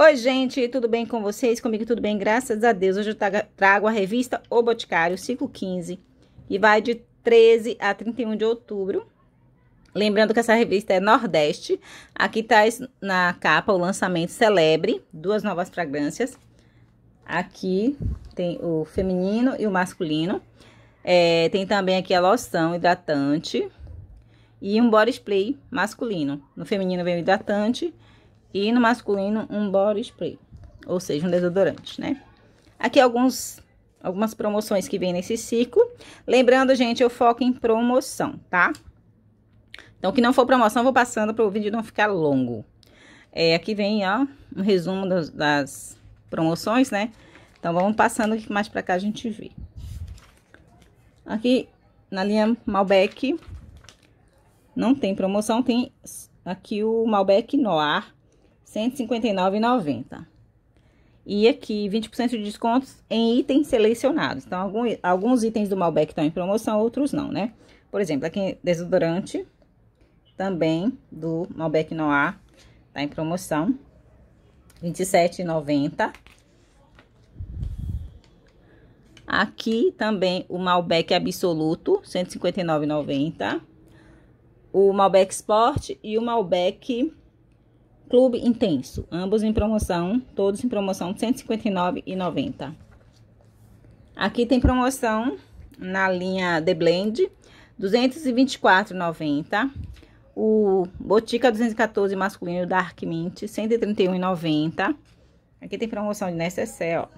Oi, gente, tudo bem com vocês? Comigo tudo bem, graças a Deus. Hoje eu trago a revista O Boticário 515, e vai de 13 a 31 de outubro. Lembrando que essa revista é Nordeste. Aqui tá na capa o lançamento Celebre, duas novas fragrâncias. Aqui tem o feminino e o masculino. É, tem também aqui a loção hidratante e um body spray masculino. No feminino vem o hidratante e no masculino um body spray, ou seja, um desodorante, né? Aqui alguns algumas promoções que vem nesse ciclo. Lembrando, gente, eu foco em promoção, tá? Então, que não for promoção, vou passando para o vídeo não ficar longo. É, aqui vem, ó, um resumo das, das promoções, né? Então, vamos passando que mais para cá a gente vê. Aqui, na linha Malbec, não tem promoção, tem aqui o Malbec Noir 159,90. E aqui, 20% de descontos em itens selecionados. Então, alguns, alguns itens do Malbec estão em promoção, outros não, né? Por exemplo, aqui desodorante, também do Malbec Noir, tá em promoção. R$ 27,90. Aqui também o Malbec Absoluto, R$ 159,90. O Malbec Sport e o Malbec Clube Intenso, ambos em promoção, todos em promoção R$ 159,90. Aqui tem promoção na linha The Blend, R$ 224,90. O Botica 214 masculino Dark Mint, R$ 131,90. Aqui tem promoção de Necessaire, ó.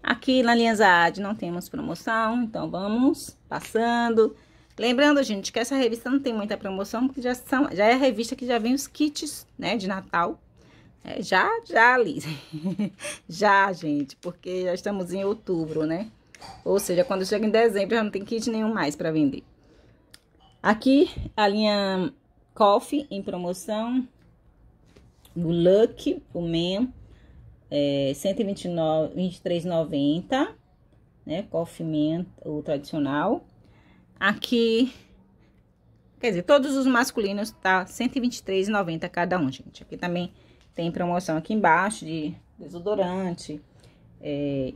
Aqui na linha Zad não temos promoção, então vamos passando. Lembrando, gente, que essa revista não tem muita promoção, porque já, são, já é a revista que já vem os kits, né, de Natal. É, já, já, Liz. já, gente, porque já estamos em outubro, né? Ou seja, quando chega em dezembro já não tem kit nenhum mais para vender. Aqui, a linha Coffee em promoção. O Luck, o Men, é, 123,90, né? Coffee Men, o tradicional. Aqui, quer dizer, todos os masculinos tá 123,90 cada um, gente. Aqui também tem promoção aqui embaixo de desodorante, é,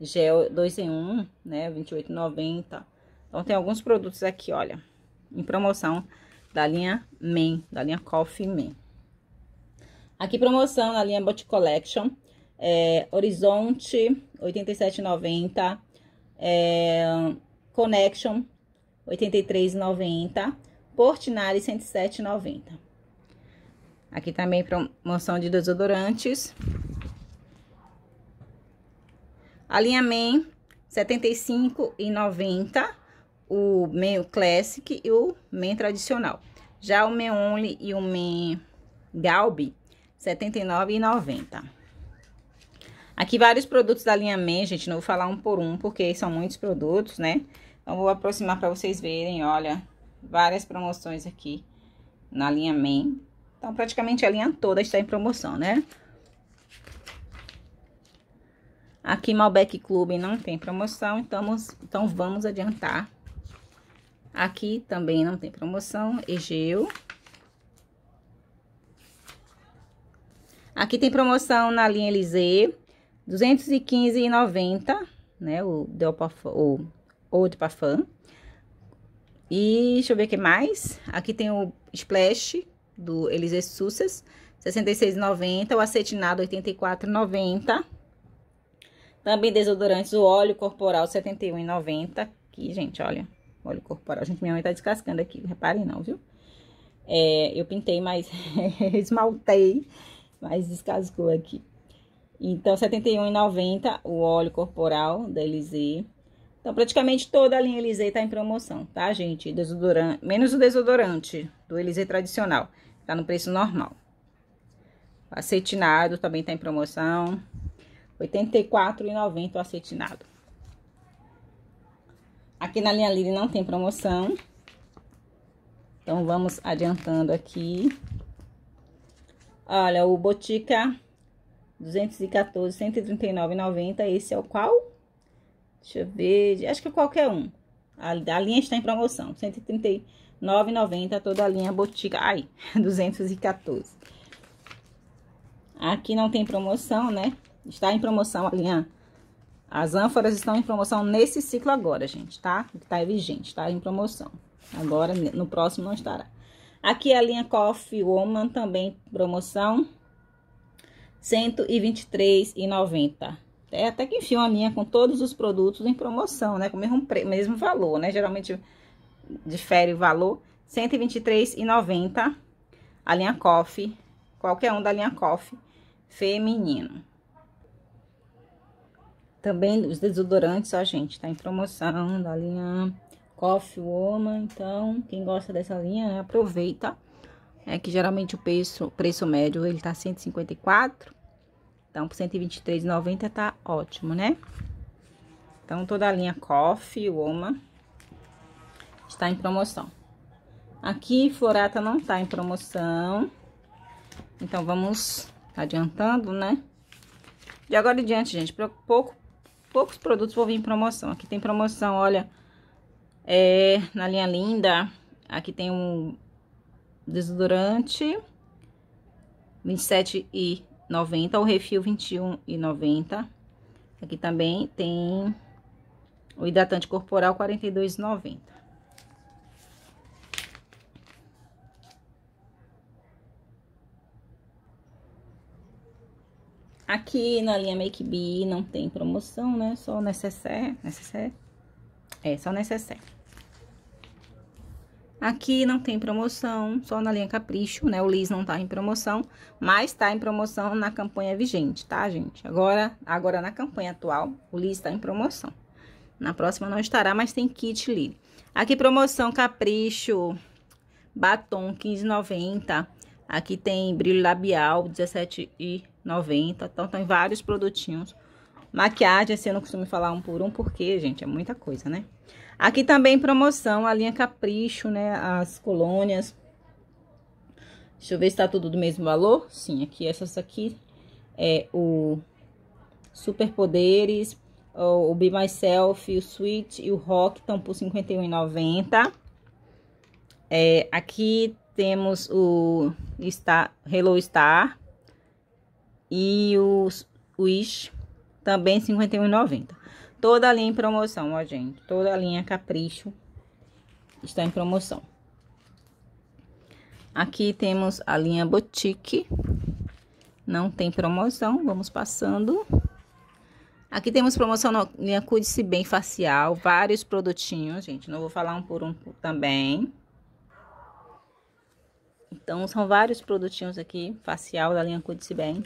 gel 2 em 1, né, 28,90. Então, tem alguns produtos aqui, olha, em promoção da linha Men, da linha Coffee Men. Aqui promoção na linha Bot Collection, é, Horizonte 87,90, é, Connection 83,90, Portinari 107,90. Aqui também promoção de desodorantes. A linha Men 90, o meio classic e o men tradicional. Já o men only e o men galbi 79 Aqui vários produtos da linha Men, gente, não vou falar um por um, porque são muitos produtos, né? Então, vou aproximar para vocês verem, olha, várias promoções aqui na linha Men. Então, praticamente a linha toda está em promoção, né? Aqui Malbec Clube não tem promoção, então, então vamos adiantar. Aqui também não tem promoção, Egeu. Aqui tem promoção na linha Eliseu. 215,90, né? O Del Parfum, o Eau Parfum. E deixa eu ver o que mais. Aqui tem o Splash do Elise Sussas, 66,90, o acetinado 84,90. Também desodorantes, o óleo corporal 71,90. Aqui, gente, olha, óleo corporal. Gente, minha mãe tá descascando aqui, reparem não, viu? É, eu pintei, mas esmaltei, mas descascou aqui. Então, 71 e o óleo corporal da Elisei. Então, praticamente toda a linha Elisei está em promoção, tá, gente? Desodorante, menos o desodorante do Elisei tradicional. Tá no preço normal. O acetinado também tá em promoção. R$ 84,90 o acetinado. Aqui na linha Lili não tem promoção. Então, vamos adiantando aqui. Olha, o Botica 214, 139,90. Esse é o qual? Deixa eu ver. Acho que é qualquer um. A, a linha está em promoção. 139,90 toda a linha botica. Ai, 214. Aqui não tem promoção, né? Está em promoção a linha. As ânforas estão em promoção nesse ciclo agora, gente, tá? Tá vigente, tá em promoção. Agora, no próximo não estará. Aqui é a linha Coffee Woman também promoção. 123,90. É, até que enfim, uma linha com todos os produtos em promoção, né? Com o mesmo, mesmo valor, né? Geralmente difere o valor. 123,90 a linha Coffee, qualquer um da linha Coffee feminino. Também os desodorantes, ó, gente, tá em promoção da linha Coffee Woman, então quem gosta dessa linha, né, aproveita. É que geralmente o preço, preço médio ele tá 154. Então, por 123,90 tá ótimo, né? Então, toda a linha Coffee, Woma está em promoção. Aqui, Florata não tá em promoção. Então, vamos adiantando, né? De agora em diante, gente, pouco, poucos produtos vão vir em promoção. Aqui tem promoção, olha, é, na linha Linda. Aqui tem um desodorante R$ 27,90, o refil R$ 21,90. Aqui também tem o hidratante corporal R$ 42,90. Aqui na linha Make Be não tem promoção, né? Só necessaire, necessaire. É, só necessaire. Aqui não tem promoção, só na linha Capricho, né? O Liz não tá em promoção, mas tá em promoção na campanha vigente, tá, gente? Agora, agora na campanha atual, o Liz tá em promoção. Na próxima não estará, mas tem kit Lily. Aqui promoção Capricho, batom 15,90. Aqui tem brilho labial 17,90. Então tem vários produtinhos. Maquiagem, assim, eu não costumo falar um por um, porque, gente, é muita coisa, né? Aqui também promoção, a linha Capricho, né? As colônias. Deixa eu ver se tá tudo do mesmo valor. Sim, aqui essas aqui é o Poderes, o Be Myself, o Sweet e o Rock estão por R$ 51,90. É, aqui temos o Star, Hello Star e o Wish, também R$ 51,90. Toda a linha em promoção, ó, gente. Toda a linha Capricho está em promoção. Aqui temos a linha Boutique. Não tem promoção, vamos passando. Aqui temos promoção na linha Cuide-se Bem Facial. Vários produtinhos, gente. Não vou falar um por um também. Então, são vários produtinhos aqui, facial da linha Cuide-se Bem.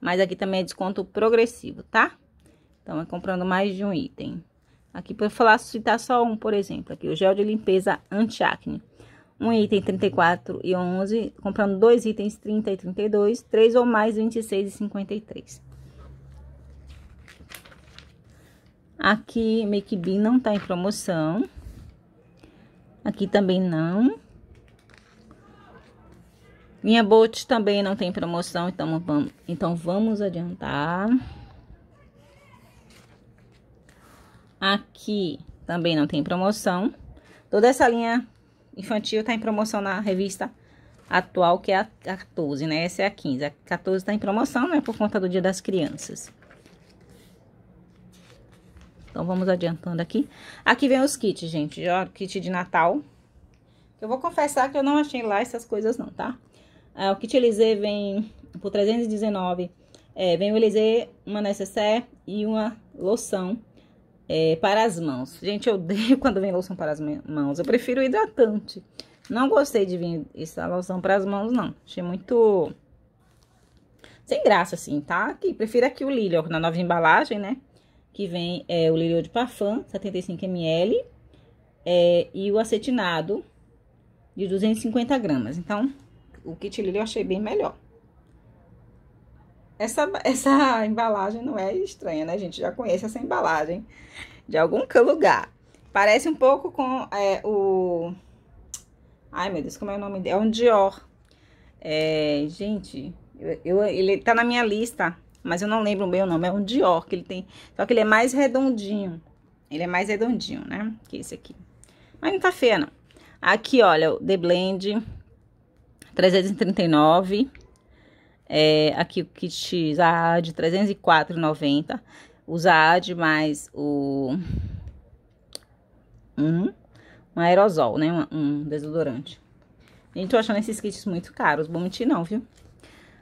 Mas aqui também é desconto progressivo, tá? Então, é comprando mais de um item. Aqui, para falar, citar só um, por exemplo, aqui, o gel de limpeza anti-acne. Um item 34 e 11, comprando dois itens 30 e 32, três ou mais 26 e 53. Aqui, Make Bee não tá em promoção. Aqui também não. Minha Bolt também não tem promoção, então vamos, então vamos adiantar. Aqui também não tem promoção. Toda essa linha infantil tá em promoção na revista atual, que é a 14, né? Essa é a 15. A 14 tá em promoção, né? Por conta do Dia das Crianças. Então, vamos adiantando aqui. Aqui vem os kits, gente. Ó, kit de Natal. Eu vou confessar que eu não achei lá essas coisas não, tá? Ah, o kit Elisê vem por 319. É, vem o Elisê, uma necessaire e uma loção é, para as mãos. Gente, eu odeio quando vem loção para as mãos. Eu prefiro hidratante. Não gostei de vir essa loção para as mãos, não. Achei muito... Sem graça, assim, tá? Aqui, prefiro aqui o Lilior, na nova embalagem, né? Que vem é, o Lilior de Parfum, 75ml. É, e o acetinado de 250 gramas. Então, o kit Lilior eu achei bem melhor. Essa, essa embalagem não é estranha, né, gente? Já conhece essa embalagem de algum lugar. Parece um pouco com é, o. Ai, meu Deus, como é o nome dele? É um Dior. É, gente, eu, eu, ele tá na minha lista, mas eu não lembro bem o nome. É um Dior que ele tem. Só que ele é mais redondinho. Ele é mais redondinho, né? Que esse aqui. Mas não tá feio, não. Aqui, olha, o The Blend 339. É, aqui o kit Zaad, R$ 304,90. O Zaad mais o... Um, um aerosol, né? Um, um desodorante. A gente tô achando esses kits muito caros, vou mentir não, viu?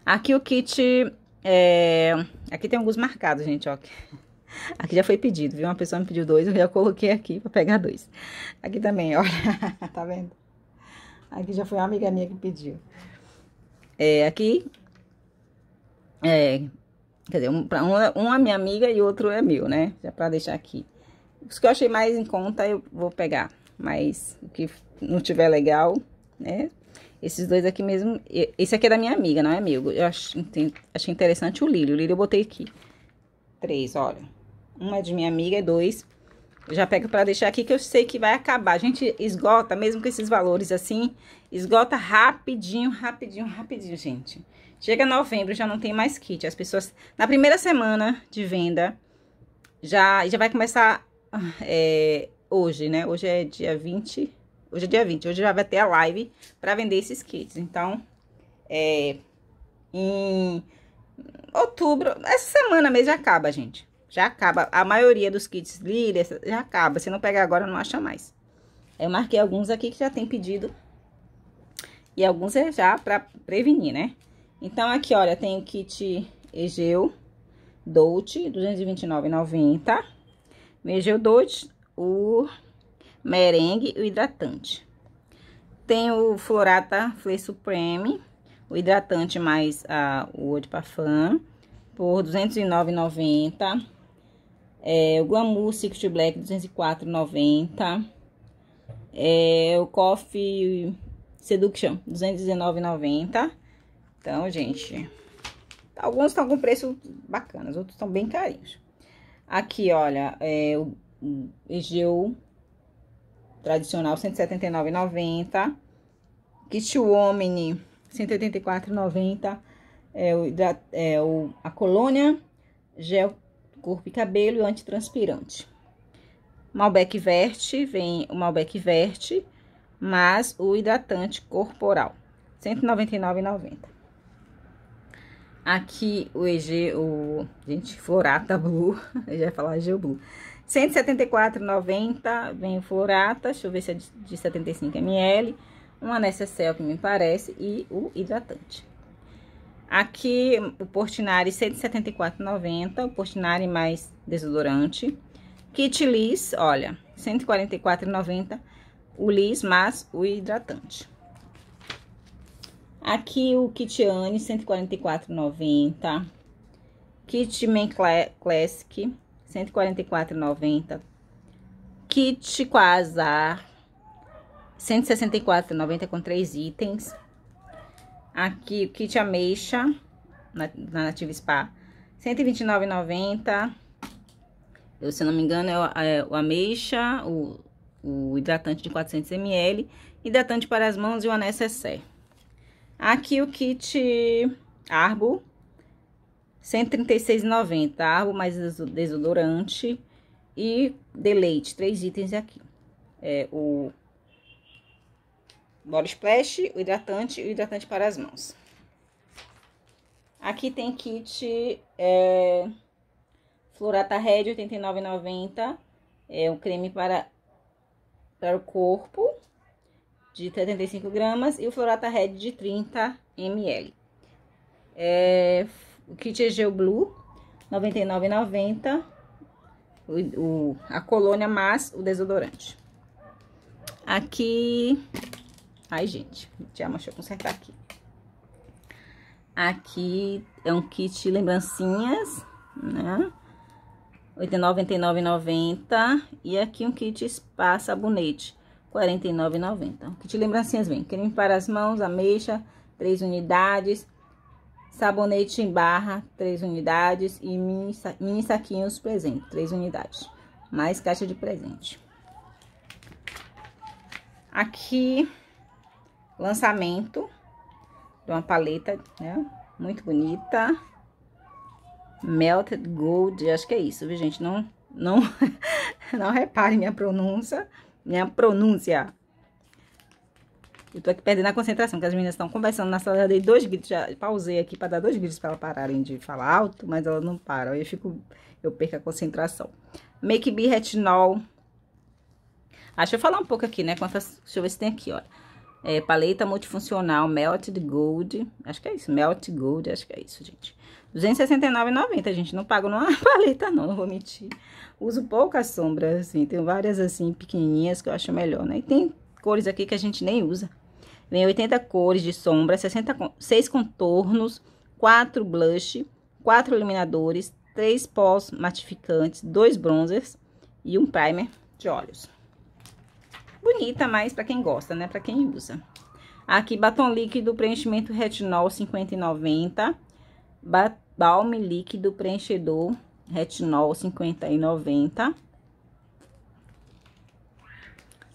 Aqui o kit... É... Aqui tem alguns marcados, gente, ó. Aqui já foi pedido, viu? Uma pessoa me pediu dois, eu já coloquei aqui pra pegar dois. Aqui também, olha. tá vendo? Aqui já foi uma amiga minha que pediu. É, aqui é, quer dizer, um, um, é minha amiga e outro é meu, né? Já pra deixar aqui. Os que eu achei mais em conta eu vou pegar, mas o que não tiver legal, né? Esses dois aqui mesmo, esse aqui é da minha amiga, não é amigo? Eu achei, achei interessante o lírio, o lírio eu botei aqui. Três, olha. Uma é de minha amiga e dois. Eu já pego pra deixar aqui que eu sei que vai acabar. A gente esgota, mesmo com esses valores assim, esgota rapidinho, rapidinho, rapidinho, gente. Chega novembro, já não tem mais kit. As pessoas, na primeira semana de venda, já, já vai começar é, hoje, né? Hoje é dia 20. Hoje é dia 20. Hoje já vai ter a live para vender esses kits. Então, é, em outubro, essa semana mesmo já acaba, gente. Já acaba. A maioria dos kits líder já acaba. Se não pegar agora, não acha mais. Eu marquei alguns aqui que já tem pedido. E alguns é já para prevenir, né? Então, aqui, olha, tem o kit Egeu Dote, 229,90. Egeu Dolce, o merengue e o hidratante. Tem o Florata Flay Supreme, o hidratante mais a, ah, o Eau de Parfum, por R$ 209,90. É, o Glamour Secret Black, 204,90. É, o Coffee Seduction, 219,90. Então, gente, alguns estão com preço bacanas, outros estão bem carinhos. Aqui, olha, é o Egeu tradicional 179,90. Kit Omni 184,90. É o, é o a colônia gel corpo e cabelo e antitranspirante. Malbec Verte, vem o Malbec Verte, mas o hidratante corporal, R$ 199,90. Aqui o EG, o. Gente, Florata Blue. Eu já ia falar EG Blue. 174,90 vem o Florata. Deixa eu ver se é de 75 ml. Uma Necessel, que me parece. E o hidratante. Aqui o Portinari 174,90. O Portinari mais desodorante. Kit Liz, olha, 144,90 o Liz mais o hidratante. Aqui o kit Anne, 144,90. Kit Men Classic, 144,90. Kit Quasar, 164,90 com três itens. Aqui o kit Ameixa, na, Native Nativa Spa, 129,90. Eu, se não me engano, é, é o ameixa, o, o hidratante de 400ml, hidratante para as mãos e o anessa sé. Aqui o kit Arbo, R$ 136,90. Arbo mais desodorante e deleite, três itens aqui. É o body splash, o hidratante e o hidratante para as mãos. Aqui tem kit é, Florata Red, R$ 89,90. É o creme para, para o corpo de 75 gramas e o Florata Red de 30 ml. É, o kit Egeu é Blue, 99,90. O, a colônia mais o desodorante. Aqui... Ai, gente, já deixa eu consertar aqui. Aqui é um kit lembrancinhas, né? R$ 89,90. E aqui um kit spa sabonete. 49,90. te lembrancinhas assim, vem creme para as mãos, ameixa, 3 unidades. Sabonete em barra, 3 unidades. E mini, mini saquinhos presente, 3 unidades. Mais caixa de presente. Aqui, lançamento de uma paleta, né? Muito bonita. Melted Gold, acho que é isso, viu, gente? Não, não, não repare minha pronúncia. Minha pronúncia. Eu tô aqui perdendo a concentração, porque as meninas estão conversando na sala. Eu dei dois gritos, já pausei aqui para dar dois gritos para elas pararem de falar alto, mas elas não param. Aí eu fico, eu perco a concentração. Make B retinol. Ah, deixa eu falar um pouco aqui, né? Quantas, deixa eu ver se tem aqui, olha. É, paleta multifuncional Melted Gold. Acho que é isso, Melt Gold, acho que é isso, gente. R$269,90, gente. Não pago numa paleta, não, não vou mentir. Uso poucas sombras, assim. Tem várias, assim, pequenininhas que eu acho melhor, né? E tem cores aqui que a gente nem usa. Vem 80 cores de sombra, 60, 6 contornos, 4 blush, 4 iluminadores, 3 pós matificantes, 2 bronzers e um primer de olhos bonita, mas para quem gosta, né? Para quem usa. Aqui, batom líquido, preenchimento retinol e 50,90. Balme líquido, preenchedor retinol e 90.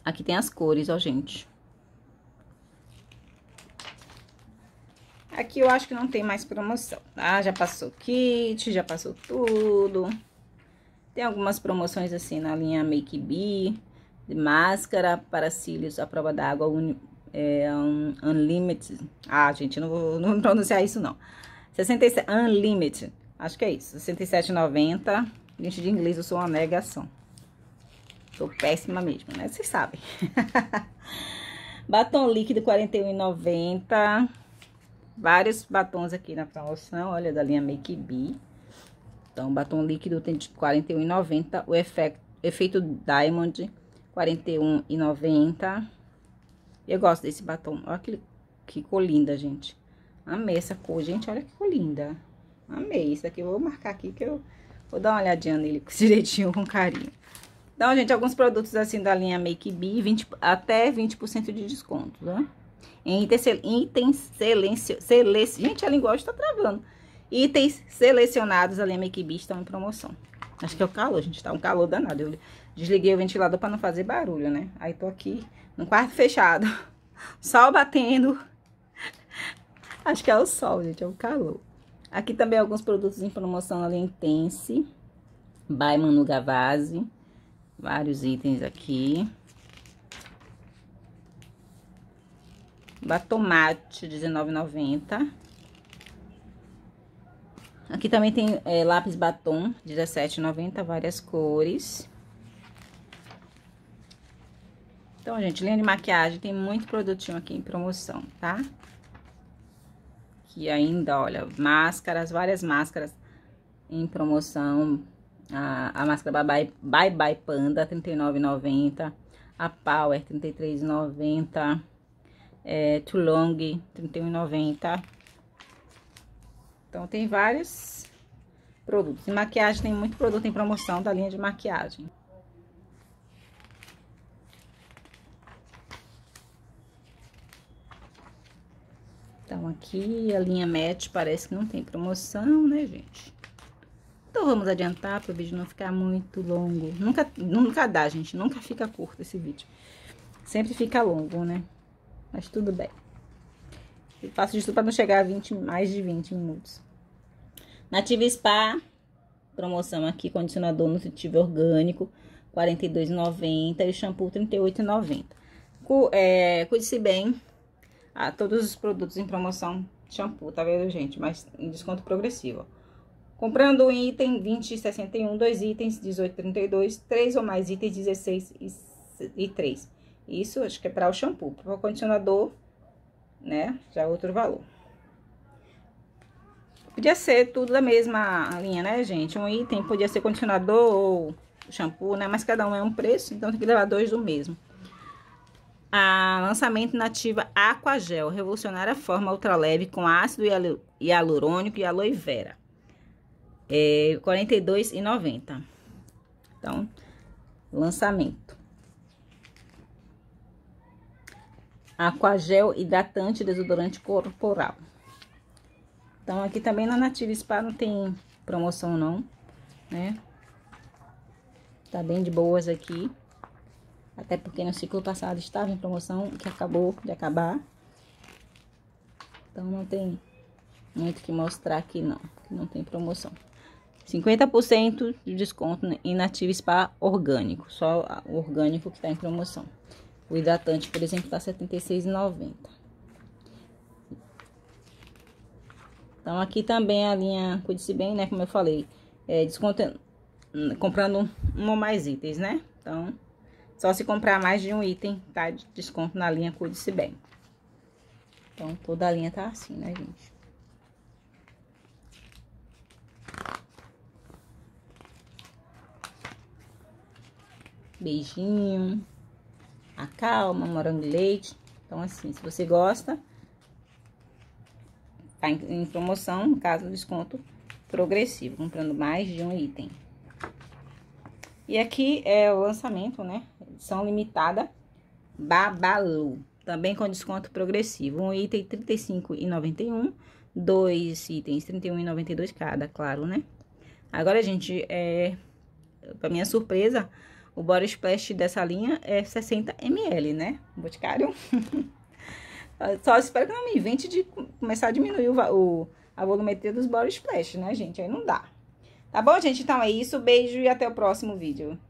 Aqui tem as cores, ó, gente. Aqui eu acho que não tem mais promoção, tá? Já passou kit, já passou tudo. Tem algumas promoções assim na linha Make Bee de máscara para cílios à prova d'água un, é, um, Unlimited. Ah, gente, não vou não pronunciar isso, não. 67, Unlimited. Acho que é isso. 67,90. Gente, de inglês eu sou uma negação. Sou péssima mesmo, né? Vocês sabem. Batom líquido 41,90. Vários batons aqui na promoção. Olha, da linha Make Be. Então, batom líquido tem de 41,90. O efeito, efeito Diamond 41,90. Eu gosto desse batom. Olha que, que cor linda, gente. Amei essa cor, gente. Olha que cor linda. Amei. Isso aqui. eu vou marcar aqui que eu vou dar uma olhadinha nele direitinho, com carinho. Então, gente, alguns produtos assim da linha Make Be, 20, até 20% de desconto, né? Em itens, selecionados. Gente, a linguagem tá travando. Itens selecionados da linha Make B estão em promoção. Acho que é o calor, gente. Tá um calor danado. Eu Desliguei o ventilador para não fazer barulho, né? Aí tô aqui no quarto fechado, sol batendo. Acho que é o sol, gente, é o calor. Aqui também alguns produtos em promoção ali Intense, by Manu Gavazzi. Vários itens aqui. Batomate, R$19,90. Aqui também tem é, lápis batom, R$17,90, várias cores. Então, gente, linha de maquiagem, tem muito produtinho aqui em promoção, tá? Que ainda, olha, máscaras, várias máscaras em promoção. A, a máscara Bye Bye, Bye, Panda, R$39,90. A Power, R$33,90. É, Too Long, R$31,90. Então, tem vários produtos. E maquiagem, tem muito produto em promoção da linha de maquiagem. Então, aqui a linha match parece que não tem promoção, né, gente? Então, vamos adiantar para o vídeo não ficar muito longo. Nunca, nunca dá, gente. Nunca fica curto esse vídeo. Sempre fica longo, né? Mas tudo bem. Eu faço isso para não chegar a 20, mais de 20 minutos. Nativa Spa, promoção aqui, condicionador nutritivo orgânico, R$ 42,90 e shampoo R$ 38,90. É, cuide-se bem, a todos os produtos em promoção shampoo, tá vendo, gente? Mas em desconto progressivo. Comprando um item 20 61, dois itens 18 32, três ou mais itens 16 e 3. Isso acho que é para o shampoo, para o condicionador, né? Já é outro valor. Podia ser tudo da mesma linha, né, gente? Um item podia ser condicionador ou shampoo, né? Mas cada um é um preço, então tem que levar dois do mesmo a lançamento nativa Aquagel, revolucionária forma ultraleve com ácido hialurônico e aloe vera. É R$ 42,90. Então, lançamento. Aquagel hidratante desodorante corporal. Então, aqui também na Nativa Spa não tem promoção não, né? Tá bem de boas aqui. Até porque no ciclo passado estava em promoção, que acabou de acabar. Então não tem muito que mostrar aqui não, que não tem promoção. 50% de desconto em Native Spa orgânico, só o orgânico que está em promoção. O hidratante, por exemplo, está R$ 76,90. Então, aqui também a linha Cuide-se Bem, né? Como eu falei, é, desconto hum, comprando um ou mais itens, né? Então, só se comprar mais de um item, tá? desconto na linha Cuide-se Bem. Então, toda a linha tá assim, né, gente? Beijinho. Acalma, morango e leite. Então, assim, se você gosta, tá em, em promoção, no caso, desconto progressivo, comprando mais de um item. E aqui é o lançamento, né? edição limitada Babalu, também com desconto progressivo. Um item R$ 35,91, dois itens R$ 31,92 cada, claro, né? Agora, gente, é, para minha surpresa, o body splash dessa linha é 60 ml, né? Boticário. Só espero que não me invente de começar a diminuir o, o, a volumetria dos body splash, né, gente? Aí não dá. Tá bom, gente? Então é isso. Beijo e até o próximo vídeo.